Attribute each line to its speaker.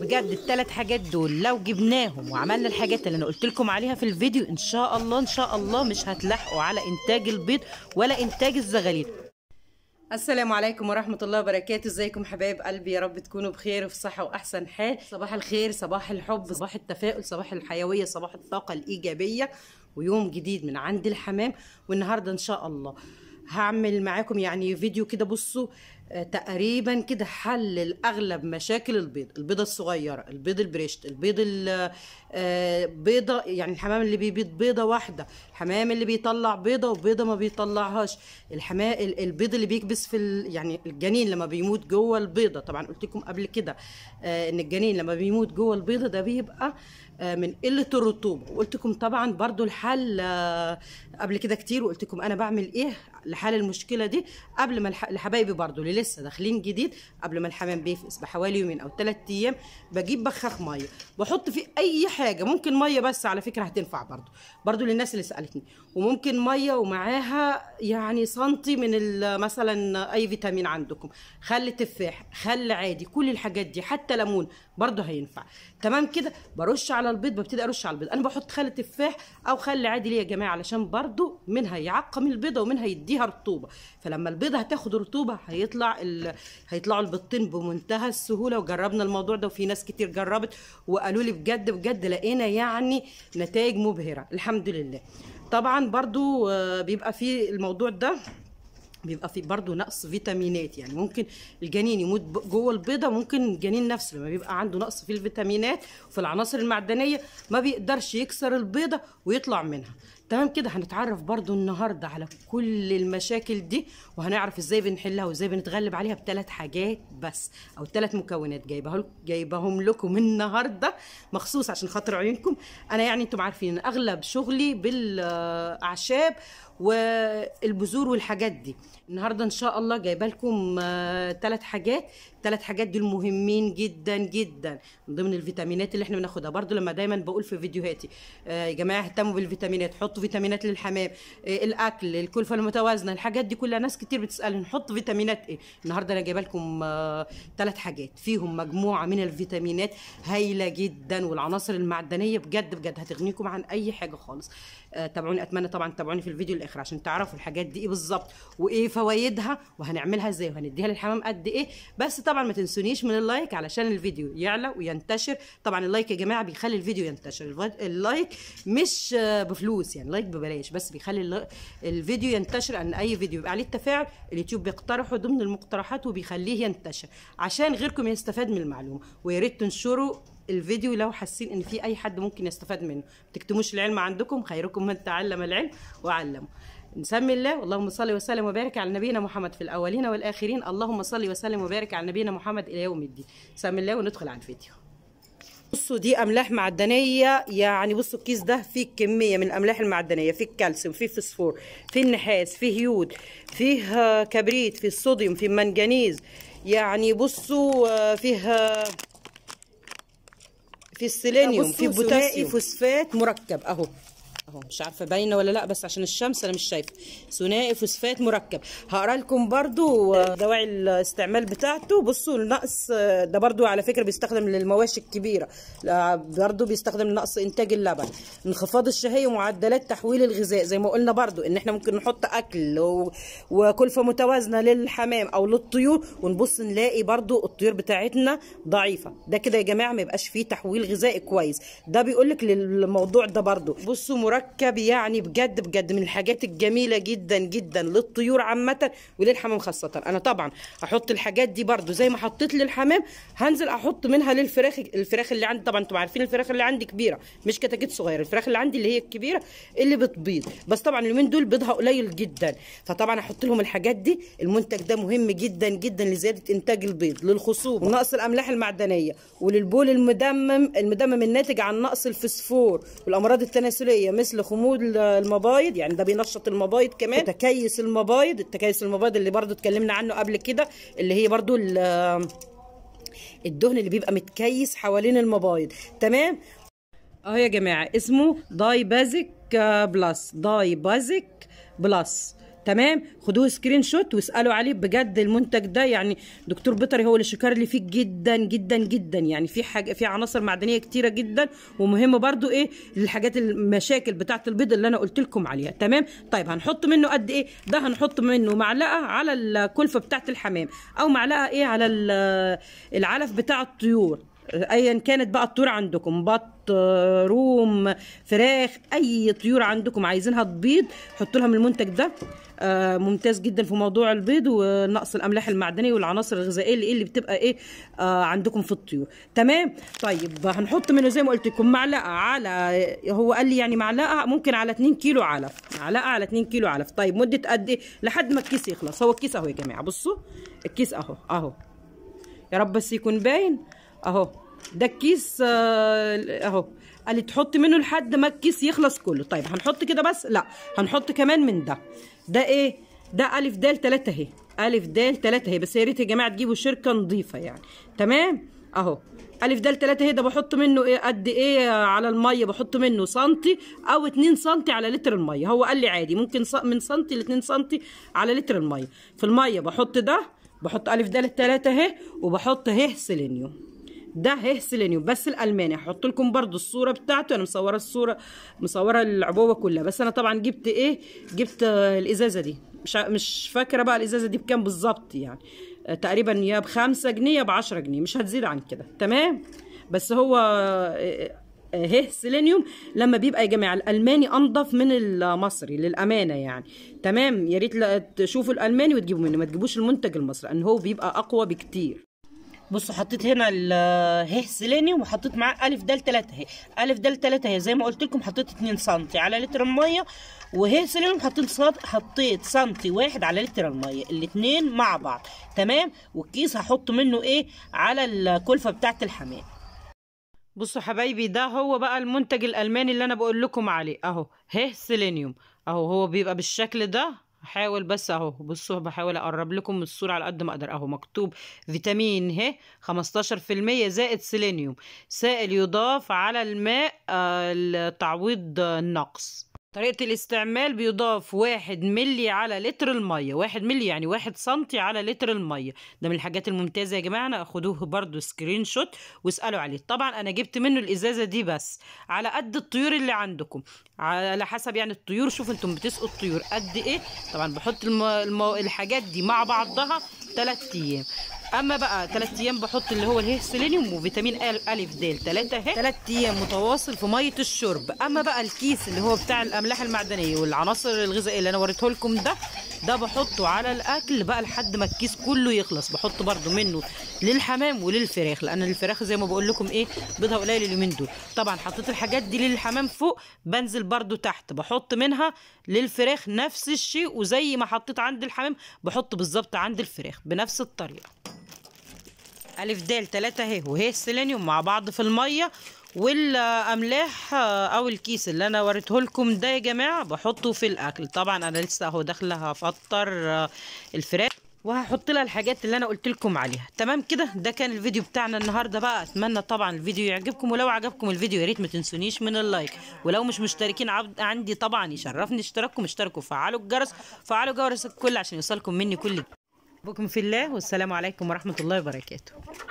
Speaker 1: بجد الثلاث حاجات دول لو جبناهم وعملنا الحاجات اللي انا قلت لكم عليها في الفيديو ان شاء الله ان شاء الله مش هتلحقوا على انتاج البيض ولا انتاج الزغاليل السلام عليكم ورحمة الله وبركاته ازيكم حبايب قلبي يا رب تكونوا بخير وفي صحة وأحسن حال صباح الخير صباح الحب صباح التفاؤل صباح الحيوية صباح الطاقة الإيجابية ويوم جديد من عند الحمام والنهاردة إن شاء الله هعمل معاكم يعني فيديو كده بصوا آه، تقريبا كده حل الاغلب مشاكل البيض البيضه الصغيره البيض البريشت البيض البيضه آه، يعني الحمام اللي بيبيض بيضه واحده الحمام اللي بيطلع بيضه وبيضه ما بيطلعهاش الحمام البيض اللي بيكبس في ال... يعني الجنين لما بيموت جوه البيضه طبعا قلت لكم قبل كده آه، ان الجنين لما بيموت جوه البيضه ده بيبقى آه، من قله الرطوبه وقلت لكم طبعا برضو الحل آه، قبل كده كتير وقلت لكم انا بعمل ايه لحل المشكله دي قبل ما لحبايبي برضو اللي لسه داخلين جديد قبل ما الحمام بيفقس بحوالي يومين او ثلاث ايام بجيب بخاخ ميه بحط فيه اي حاجه ممكن ميه بس على فكره هتنفع برضو برضو للناس اللي سالتني وممكن ميه ومعاها يعني سنتي من مثلا اي فيتامين عندكم خل تفاح خل عادي كل الحاجات دي حتى ليمون برضو هينفع تمام كده برش على على البيض ما ببتدي ارش على البيض انا بحط خل تفاح او خل عادي ليه يا جماعه علشان برضو منها يعقم البيضه ومنها يديها رطوبه فلما البيضه هتاخد رطوبه هيطلع ال... هيطلعوا البيضتين بمنتهى السهوله وجربنا الموضوع ده وفي ناس كتير جربت وقالوا لي بجد بجد لقينا يعني نتائج مبهره الحمد لله طبعا برضو آه، بيبقى في الموضوع ده بيبقى في برضه نقص فيتامينات يعني ممكن الجنين يموت جوه البيضه ممكن الجنين نفسه لما بيبقى عنده نقص في الفيتامينات وفي العناصر المعدنيه ما بيقدرش يكسر البيضه ويطلع منها تمام كده هنتعرف برضه النهارده على كل المشاكل دي وهنعرف ازاي بنحلها وازاي بنتغلب عليها بثلاث حاجات بس او ثلاث مكونات جايبه جايبهم لكم النهارده مخصوص عشان خاطر عيونكم انا يعني انتم عارفين اغلب شغلي بالاعشاب والبذور والحاجات دي النهارده ان شاء الله جايبه لكم ثلاث آه، حاجات ثلاث حاجات دول مهمين جدا جدا من ضمن الفيتامينات اللي احنا بناخدها برضو لما دايما بقول في فيديوهاتي آه، يا جماعه اهتموا بالفيتامينات حطوا فيتامينات للحمام آه، الاكل الكلفه المتوازنه الحاجات دي كلها ناس كتير بتسالني نحط فيتامينات ايه النهارده انا جايبه لكم ثلاث حاجات فيهم مجموعه من الفيتامينات هايله جدا والعناصر المعدنيه بجد بجد هتغنيكم عن اي حاجه خالص تابعوني اتمنى طبعا تتابعوني في الفيديو الاخر عشان تعرفوا الحاجات دي ايه بالظبط وايه فوائدها وهنعملها ازاي وهنديها للحمام قد ايه بس طبعا ما تنسونيش من اللايك علشان الفيديو يعلى وينتشر طبعا اللايك يا جماعه بيخلي الفيديو ينتشر اللايك مش بفلوس يعني لايك ببلاش بس بيخلي الفيديو ينتشر ان اي فيديو يبقى عليه التفاعل اليوتيوب بيقترحه ضمن المقترحات وبيخليه ينتشر عشان غيركم يستفاد من المعلومه ويا ريت تنشروا الفيديو لو حاسين ان في اي حد ممكن يستفاد منه ما تكتموش العلم عندكم خيركم من تعلم العلم وعلمه نسمي الله اللهم صل وسلم وبارك على نبينا محمد في الاولين والاخرين اللهم صل وسلم وبارك على نبينا محمد الى يوم الدين نسمي الله وندخل على الفيديو بصوا دي املاح معدنيه يعني بصوا الكيس ده فيه كميه من الاملاح المعدنيه فيه الكالسيوم فيه فسفور فيه النحاس فيه يود فيه كبريت فيه الصوديوم فيه منجنيز يعني بصوا فيه في السيلينيوم في بوتاسيوم فوسفات مركب اهو اهو مش عارفه باينه ولا لا بس عشان الشمس انا مش شايفه ثنائي فوسفات مركب هقرا لكم برضو دواعي الاستعمال بتاعته بصوا النقص ده برضو على فكره بيستخدم للمواشي الكبيره برضو بيستخدم لنقص انتاج اللبن انخفاض الشهيه ومعدلات تحويل الغذاء زي ما قلنا برضو ان احنا ممكن نحط اكل وكلفه متوازنه للحمام او للطيور ونبص نلاقي برضو الطيور بتاعتنا ضعيفه ده كده يا جماعه ما يبقاش فيه تحويل غذائي كويس ده بيقول لك للموضوع ده برضو بصوا مركب يعني بجد بجد من الحاجات الجميله جدا جدا للطيور عامه وللحمام خاصه انا طبعا هحط الحاجات دي برده زي ما حطيت للحمام هنزل احط منها للفراخ الفراخ اللي عندي طبعا انتم عارفين الفراخ اللي عندي كبيره مش كتاكيت صغيره الفراخ اللي عندي اللي هي الكبيره اللي بتبيض بس طبعا اليومين دول بيضها قليل جدا فطبعا احط لهم الحاجات دي المنتج ده مهم جدا جدا لزياده انتاج البيض للخصوبه ونقص الاملاح المعدنيه وللبول المدمم المدمم الناتج عن نقص الفسفور والامراض التناسليه كويس لخمود المبايض يعني ده بينشط المبايض كمان تكيس المبايض التكيس المبايض اللي برضو اتكلمنا عنه قبل كده اللي هي برضو الدهن اللي بيبقى متكيس حوالين المبايض تمام اهو يا جماعه اسمه داي بازك بلس داي بازك بلس تمام خدوه سكرين شوت واسالوا عليه بجد المنتج ده يعني دكتور بيطري هو اللي شكر لي فيه جدا جدا جدا يعني في حاجه في عناصر معدنيه كتيره جدا ومهم برضو ايه الحاجات المشاكل بتاعه البيض اللي انا قلت لكم عليها تمام طيب هنحط منه قد ايه ده هنحط منه معلقه على الكلفه بتاعه الحمام او معلقه ايه على العلف بتاع الطيور ايا كانت بقى الطيور عندكم بط روم فراخ اي طيور عندكم عايزينها تبيض حطوا لهم المنتج ده آه، ممتاز جدا في موضوع البيض ونقص الاملاح المعدنيه والعناصر الغذائيه اللي, إيه، اللي بتبقى ايه آه، عندكم في الطيور تمام طيب هنحط منه زي ما قلت لكم معلقه على هو قال لي يعني معلقه ممكن على 2 كيلو علف معلقه على 2 كيلو علف طيب مده قد ايه لحد ما الكيس يخلص هو الكيس اهو يا جماعه بصوا الكيس اهو اهو يا رب بس يكون باين اهو ده الكيس آه، اهو قالت تحط منه لحد ما الكيس يخلص كله طيب هنحط كده بس لا هنحط كمان من ده ده ايه ده الف د 3 اهي الف د 3 اهي بس يا ريت يا جماعه تجيبوا شركه نظيفه يعني تمام اهو الف د 3 اهي ده بحط منه ايه قد ايه على الميه بحط منه سنتي او 2 سنتي على لتر الميه هو قال لي عادي ممكن من سنتي ل 2 سنتي على لتر الميه في الميه بحط ده بحط الف د 3 اهي وبحط اهي سيلينيوم ده سيلينيوم بس الالماني هحط لكم برضو الصوره بتاعته انا مصوره الصوره مصوره العبوه كلها بس انا طبعا جبت ايه جبت الازازه دي مش مش فاكره بقى الازازه دي بكام بالظبط يعني آه، تقريبا يا بخمسة جنيه يا ب 10 جنيه مش هتزيد عن كده تمام بس هو آه، آه، هيه سيلينيوم لما بيبقى يا جماعه الالماني انضف من المصري للامانه يعني تمام يا ريت تشوفوا الالماني وتجيبوا منه ما تجيبوش المنتج المصري لان هو بيبقى اقوى بكتير بصوا حطيت هنا ه سيلينيوم وحطيت معاه الف د 3 اهي الف د 3 اهي زي ما قلت لكم حطيت 2 سم على لتر الميه وه سيلينيوم حطيت صد... حطيت سم واحد على لتر الميه الاتنين مع بعض تمام والكيس هحط منه ايه على الكلفه بتاعه الحمام بصوا حبايبي ده هو بقى المنتج الالماني اللي انا بقول لكم عليه اهو ه سيلينيوم اهو هو بيبقى بالشكل ده احاول بس اهو بصوا بحاول اقرب لكم الصورة على قد ما اقدر اهو مكتوب فيتامين ه 15% زائد سيلينيوم سائل يضاف على الماء آه، لتعويض النقص طريقة الاستعمال بيضاف واحد ملي على لتر المية واحد ملي يعني واحد سنتي على لتر المية ده من الحاجات الممتازة يا جماعة أنا أخدوه برضو سكرين شوت واسألوا عليه طبعا أنا جبت منه الإزازة دي بس على قد الطيور اللي عندكم على حسب يعني الطيور شوفوا انتم بتسقوا الطيور قد ايه طبعا بحط المو... المو... الحاجات دي مع بعضها تلات أيام اما بقى ثلاث ايام بحط اللي هو الهيه سيلينيوم وفيتامين ال الف د ثلاثه اهي ثلاث ايام متواصل في ميه الشرب اما بقى الكيس اللي هو بتاع الاملاح المعدنيه والعناصر الغذائيه اللي انا وريته لكم ده ده بحطه على الاكل بقى لحد ما الكيس كله يخلص بحط برده منه للحمام وللفراخ لان الفراخ زي ما بقول لكم ايه بيضها قليل اليومين دول طبعا حطيت الحاجات دي للحمام فوق بنزل برده تحت بحط منها للفراخ نفس الشيء وزي ما حطيت عند الحمام بحط بالظبط عند الفراخ بنفس الطريقه ألف د تلاتة ه وهي السيلينيوم مع بعض في المية والاملاح آه، او الكيس اللي انا وريته لكم ده يا جماعه بحطه في الاكل طبعا انا لسه اهو داخله هفطر آه، الفراخ وهحط لها الحاجات اللي انا قلت لكم عليها تمام كده ده كان الفيديو بتاعنا النهارده بقى اتمنى طبعا الفيديو يعجبكم ولو عجبكم الفيديو يا ريت ما تنسونيش من اللايك ولو مش مشتركين عندي طبعا يشرفني اشتراككم اشتركوا فعلوا الجرس فعلوا جرس الكل عشان يوصلكم مني كل جديد بكم في الله والسلام عليكم ورحمة الله وبركاته